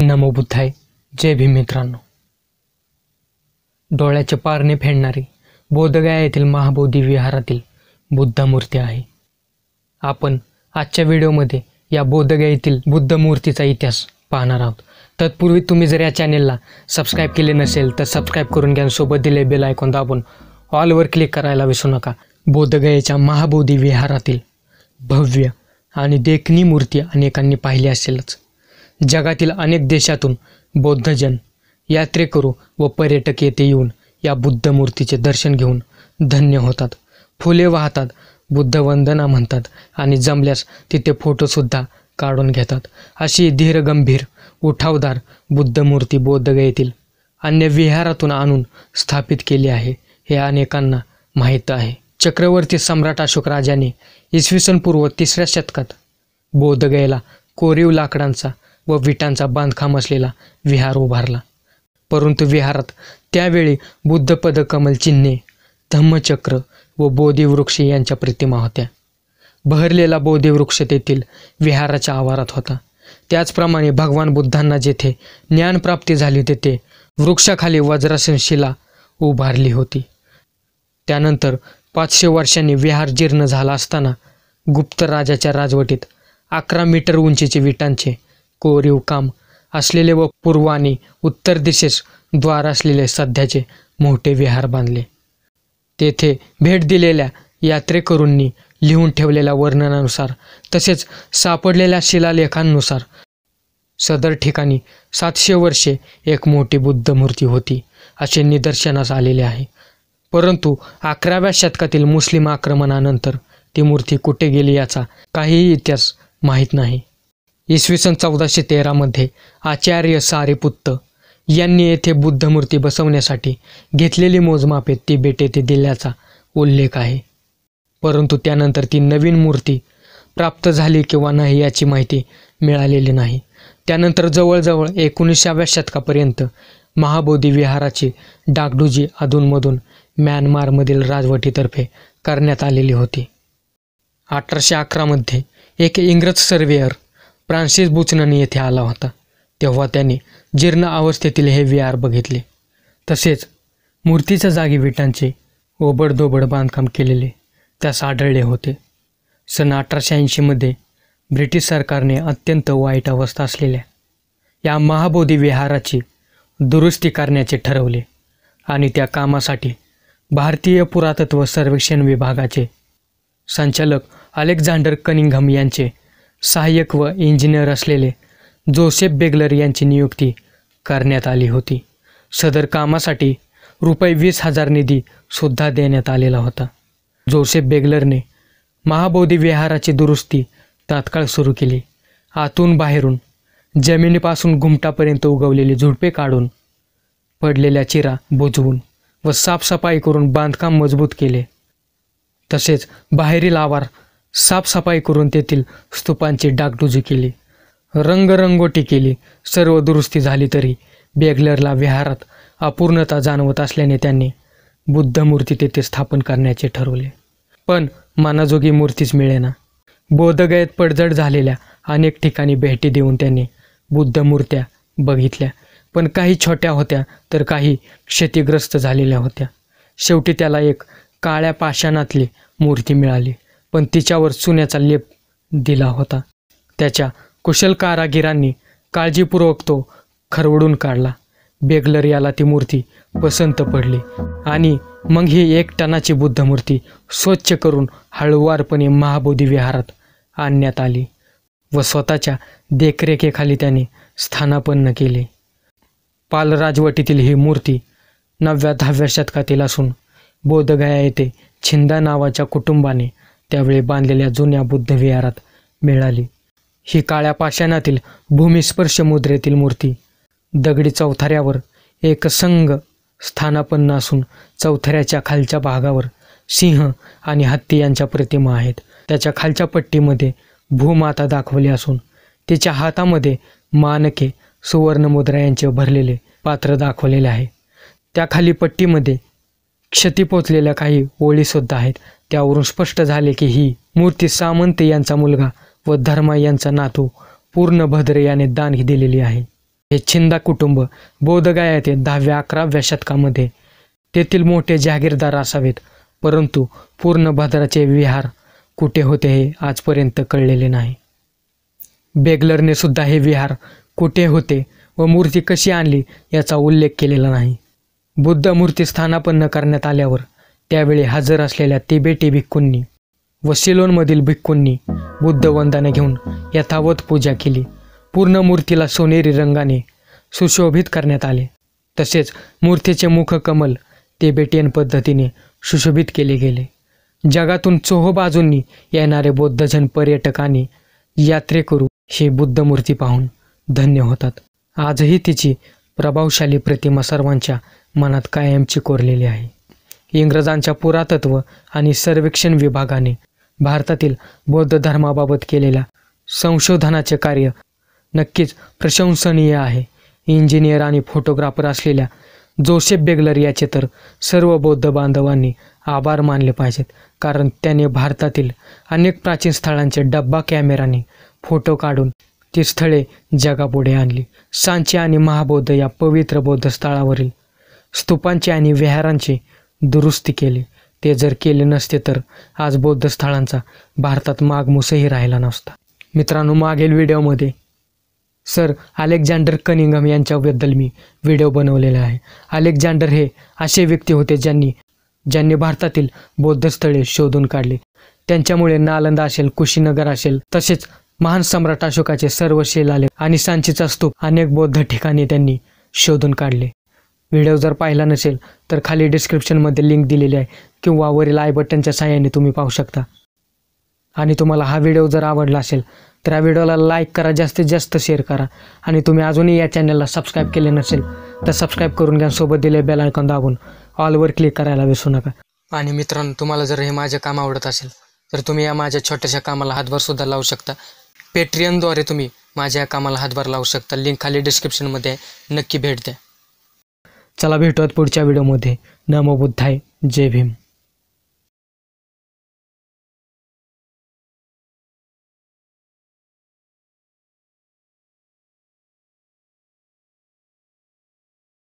नमो बुद्धाय जय भीम मित्रांनो डोळ्याचे पारणे फेडणारी बोधगया येथील महाबोधी विहारातील बुद्ध मूर्ती आहे आपण आजच्या व्हिडिओमध्ये या बोधगया येथील बुद्ध मूर्तीचा इतिहास पाहणार आहोत तत्पूर्वी तुम्ही जर या चॅनेलला सबस्क्राईब केले नसेल तर सबस्क्राईब करून घ्या सोबत दिले बेल ऐकून दाबून ऑलवर क्लिक करायला विसरू नका बोधगयाच्या महाबोधी विहारातील भव्य आणि देखणी मूर्ती अनेकांनी पाहिली असेलच जगातील अनेक देशातून बौद्धजन यात्रेकरू व पर्यटक येथे येऊन या बुद्ध मूर्तीचे दर्शन घेऊन धन्य होतात फुले वाहतात बुद्ध वंदना म्हणतात आणि जमल्यास तिथे फोटोसुद्धा काढून घेतात अशी धीरगंभीर उठावदार बुद्ध मूर्ती येथील अन्य विहारातून आणून स्थापित केली आहे हे अनेकांना माहीत आहे चक्रवर्ती सम्राट अशोक राजाने इसवी सन पूर्व तिसऱ्या शतकात बोधगयेला कोरीव लाकडांचा व विटांचा बांधकाम असलेला विहार उभारला परंतु विहारात त्यावेळी बुद्धपद कमल चिन्हे धम्मचक्र व बोधिवृक्ष यांच्या प्रतिमा होत्या बहरलेला बोधिवृक्ष तेथील विहाराच्या आवारात होता त्याचप्रमाणे भगवान बुद्धांना जेथे ज्ञानप्राप्ती झाली तेथे वृक्षाखाली वज्रासन शिला उभारली होती त्यानंतर पाचशे वर्षांनी विहार जीर्ण झाला असताना गुप्त राजाच्या राजवटीत अकरा मीटर उंचीचे विटांचे कोरीव काम असलेले व पूर्वानी उत्तर दिशेस द्वार असलेले सध्याचे मोठे विहार बांधले तेथे भेट दिलेल्या यात्रेकरूंनी लिहून ठेवलेल्या वर्णनानुसार तसेच सापडलेल्या शिलालेखांनुसार सदर ठिकाणी सातशे वर्षे एक मोठी बुद्ध मूर्ती होती असे निदर्शनास आलेले आहे परंतु अकराव्या शतकातील मुस्लिम आक्रमणानंतर ती मूर्ती कुठे गेली याचा काहीही इतिहास माहीत नाही इसवी सन चौदाशे तेरामध्ये आचार्य सारेपुत्त यांनी येथे बुद्धमूर्ती बसवण्यासाठी घेतलेली मोजमापे तिबेट येथे दिल्याचा उल्लेख आहे परंतु त्यानंतर ती नवीन मूर्ती प्राप्त झाली किंवा नाही याची माहिती मिळालेली नाही त्यानंतर जवळजवळ एकोणीसाव्या शतकापर्यंत महाबोधी विहाराची डागडुजी अधूनमधून म्यानमारमधील राजवटीतर्फे करण्यात आलेली होती अठराशे अकरामध्ये एक इंग्रज सर्वेअर फ्रान्सिस बुचनाने येथे आला होता तेव्हा त्याने जीर्ण अवस्थेतील हे विहार बघितले तसेच मूर्तीच्या जागी विटांचे ओबडधोबड बांधकाम केलेले त्यास आढळले होते सन अठराशे ऐंशीमध्ये ब्रिटिश सरकारने अत्यंत वाईट अवस्था असलेल्या या महाबोधी विहाराची दुरुस्ती करण्याचे ठरवले आणि त्या कामासाठी भारतीय पुरातत्व सर्वेक्षण विभागाचे संचालक अलेक्झांडर कनिघम यांचे सहाय्यक व इंजिनियर असलेले जोसेफ बेगलर यांची नियुक्ती करण्यात आली होती सदर कामासाठी रुपये वीस हजार निधी सुद्धा देण्यात आलेला होता जोसेफ बेगलरने महाबोधी विहाराची दुरुस्ती तात्काळ सुरू केली आतून बाहेरून जमिनीपासून घुमटापर्यंत उगवलेली झुडपे काढून पडलेल्या चिरा बुजवून व साफसफाई करून बांधकाम मजबूत केले तसेच बाहेरील आवार साफसफाई करून तेथील स्तूपांची डागडुजी केली रंगरंगोटी केली सर्व दुरुस्ती झाली तरी बेगलरला विहारात अपूर्णता जाणवत असल्याने त्यांनी बुद्ध मूर्ती तेथे स्थापन करण्याचे ठरवले पण मानाजोगी मूर्तीच मिळेना बोधगयेत पडझड झालेल्या अनेक ठिकाणी भेटी देऊन त्यांनी बुद्ध मूर्त्या बघितल्या पण काही छोट्या होत्या तर काही क्षतिग्रस्त झालेल्या होत्या शेवटी त्याला एक काळ्या पाषाणातली मूर्ती मिळाली पण तिच्यावर सुन्याचा लेप दिला होता त्याच्या कुशल कारागिरांनी काळजीपूर्वक तो खरवडून काढला बेगलर याला ती मूर्ती पसंत पडली आणि मग ही एक टनाची बुद्ध मूर्ती स्वच्छ करून हळुवारपणे महाबोधी विहारात आणण्यात आली व स्वतःच्या देखरेखेखाली त्याने स्थानापन्न केले पालराजवटीतील ही मूर्ती नवव्या दहाव्या शतकातील असून बोधगया येथे छिंदा नावाच्या कुटुंबाने त्यावेळी बांधलेल्या जुन्या बुद्धविहारात मिळाली ही काळ्या पाषाणातील भूमिस्पर्श मुद्रेतील मूर्ती दगडी चौथऱ्यावर संघ स्थानापन्न असून चौथऱ्याच्या खालच्या भागावर सिंह आणि हत्ती यांच्या प्रतिमा आहेत त्याच्या खालच्या पट्टीमध्ये भूमाता दाखवली असून तिच्या हातामध्ये मानके सुवर्णमुद्रा यांचे भरलेले पात्र दाखवलेले आहे त्या खाली पट्टीमध्ये क्षती पोचलेल्या काही ओळीसुद्धा आहेत त्यावरून स्पष्ट झाले की ही मूर्ती सामंत यांचा मुलगा व धर्मा यांचा नातू पूर्णभद्र याने दान ही दिलेली आहे हे छिंदा कुटुंब बोधगाया येथे दहाव्या अकराव्या शतकामध्ये तेथील मोठे जहागीरदार असावेत परंतु पूर्णभद्राचे विहार कुठे होते हे आजपर्यंत कळलेले नाही बेगलरने सुद्धा हे विहार कुठे होते व मूर्ती कशी आणली याचा उल्लेख केलेला नाही बुद्ध मूर्ती स्थानापन्न करण्यात आल्यावर त्यावेळी हजर असलेल्या तिबेटी भिक्खूंनी व सिलोनमधील भिक्खूंनी बुद्ध घेऊन यथावत पूजा केली पूर्ण मूर्तीला सोनेरी रंगाने सुशोभित करण्यात आले तसेच मूर्तीचे मुख मुखकमल तिबेटियन पद्धतीने सुशोभित केले गेले जगातून चोह बाजूंनी येणारे बौद्धजन पर्यटकांनी यात्रे यात्रेकरू हे बुद्ध मूर्ती पाहून धन्य होतात आजही तिची प्रभावशाली प्रतिमा सर्वांच्या मनात कायमची कोरलेली आहे इंग्रजांच्या पुरातत्व आणि सर्वेक्षण विभागाने भारतातील बौद्ध धर्माबाबत केलेल्या संशोधनाचे कार्य नक्कीच प्रशंसनीय आहे इंजिनियर आणि फोटोग्राफर असलेल्या जोसेफ बेगलर याचे तर सर्व बौद्ध बांधवांनी आभार मानले पाहिजेत कारण त्याने भारतातील अनेक प्राचीन स्थळांचे डब्बा कॅमेराने फोटो काढून ती स्थळे जगापुढे आणली सांची आणि महाबौद्ध या पवित्र बौद्ध स्थळावरील स्तूपांचे आणि विहारांचे दुरुस्ती केली ते जर केले नसते तर आज बौद्ध स्थळांचा भारतात मागमूसही राहिला नसता मित्रांनो मागील व्हिडिओमध्ये सर अलेक्झांडर कनिंगम यांच्याबद्दल मी व्हिडिओ बनवलेला आहे अलेक्झांडर हे असे व्यक्ती होते ज्यांनी ज्यांनी भारतातील बौद्ध स्थळे शोधून काढले त्यांच्यामुळे नालंदा असेल कुशीनगर असेल तसेच महान सम्राट अशोकाचे सर्व शिलालेख आणि सांचीचा स्तूप अनेक बौद्ध ठिकाणी त्यांनी शोधून काढले व्हिडिओ जर पाहिला नसेल तर खाली डिस्क्रिप्शनमध्ये लिंक दिलेली आहे किंवा वरील आय बटनच्या साह्याने तुम्ही पाहू शकता आणि तुम्हाला हा व्हिडिओ जर आवडला असेल तर या व्हिडिओला लाईक करा जास्तीत जास्त शेअर करा आणि तुम्ही अजूनही या चॅनलला सबस्क्राईब केले नसेल तर सबस्क्राईब करून घ्या सोबत दिले बेल आयकॉन दाबून ऑलवर क्लिक करायला विसरू नका आणि मित्रांनो तुम्हाला जर हे माझे काम आवडत असेल तर तुम्ही या माझ्या छोट्याशा कामाला हातभारसुद्धा लावू शकता पेट्रियनद्वारे तुम्ही माझ्या या कामाला हातभार लावू शकता लिंक खाली डिस्क्रिप्शनमध्ये नक्की भेट द्या चला भेटूयात पुढच्या व्हिडिओमध्ये नमो बुद्धाय जय भीम